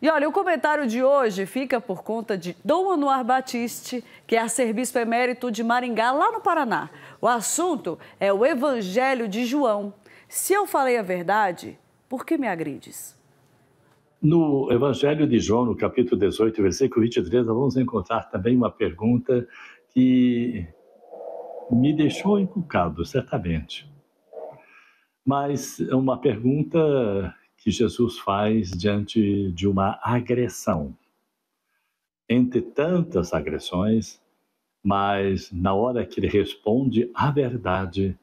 E olha, o comentário de hoje fica por conta de Dom Anuar Batiste, que é arcebispo emérito de Maringá, lá no Paraná. O assunto é o Evangelho de João. Se eu falei a verdade, por que me agrides? No Evangelho de João, no capítulo 18, versículo 23, nós vamos encontrar também uma pergunta que me deixou encucado, certamente. Mas é uma pergunta que Jesus faz diante de uma agressão. Entre tantas agressões, mas na hora que ele responde a verdade,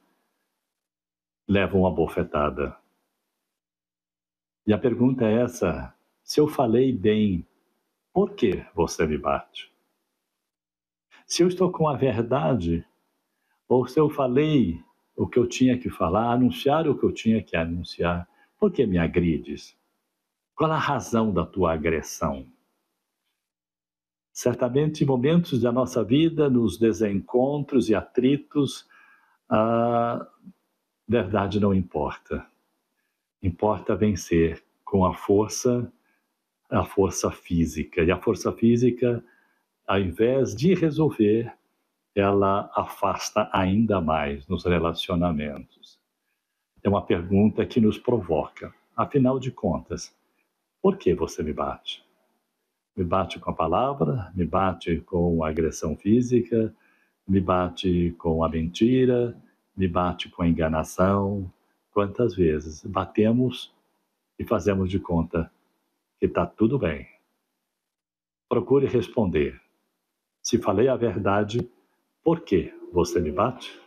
leva uma bofetada. E a pergunta é essa: se eu falei bem, por que você me bate? Se eu estou com a verdade, ou se eu falei o que eu tinha que falar, anunciar o que eu tinha que anunciar, por que me agrides? Qual a razão da tua agressão? Certamente, momentos da nossa vida, nos desencontros e atritos, a verdade não importa. Importa vencer com a força, a força física. E a força física, ao invés de resolver, ela afasta ainda mais nos relacionamentos é uma pergunta que nos provoca. Afinal de contas, por que você me bate? Me bate com a palavra, me bate com a agressão física, me bate com a mentira, me bate com a enganação. Quantas vezes batemos e fazemos de conta que está tudo bem? Procure responder. Se falei a verdade, por que você me bate?